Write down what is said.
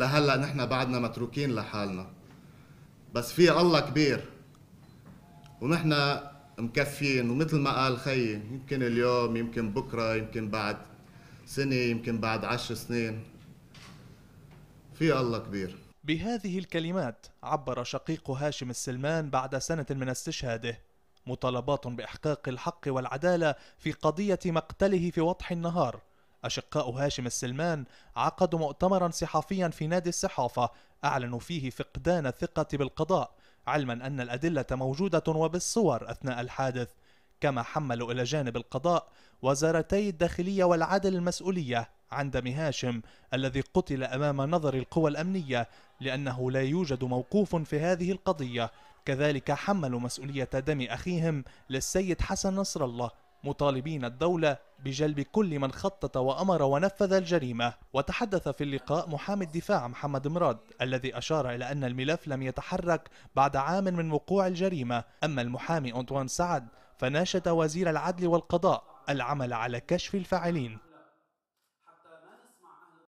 لهلا نحن بعدنا متروكين لحالنا بس في الله كبير ونحن مكفيين ومثل ما قال خيي يمكن اليوم يمكن بكره يمكن بعد سنه يمكن بعد عشر سنين في الله كبير بهذه الكلمات عبر شقيق هاشم السلمان بعد سنه من استشهاده مطالبات باحقاق الحق والعداله في قضيه مقتله في وضح النهار أشقاء هاشم السلمان عقدوا مؤتمرا صحفيا في نادي الصحافة أعلنوا فيه فقدان الثقة بالقضاء علما أن الأدلة موجودة وبالصور أثناء الحادث كما حملوا إلى جانب القضاء وزارتي الداخلية والعدل المسؤولية عن دم هاشم الذي قتل أمام نظر القوى الأمنية لأنه لا يوجد موقوف في هذه القضية كذلك حملوا مسؤولية دم أخيهم للسيد حسن نصر الله مطالبين الدولة بجلب كل من خطط وأمر ونفذ الجريمة وتحدث في اللقاء محامي الدفاع محمد مراد الذي أشار إلى أن الملف لم يتحرك بعد عام من وقوع الجريمة أما المحامي أنطوان سعد فناشد وزير العدل والقضاء العمل على كشف الفاعلين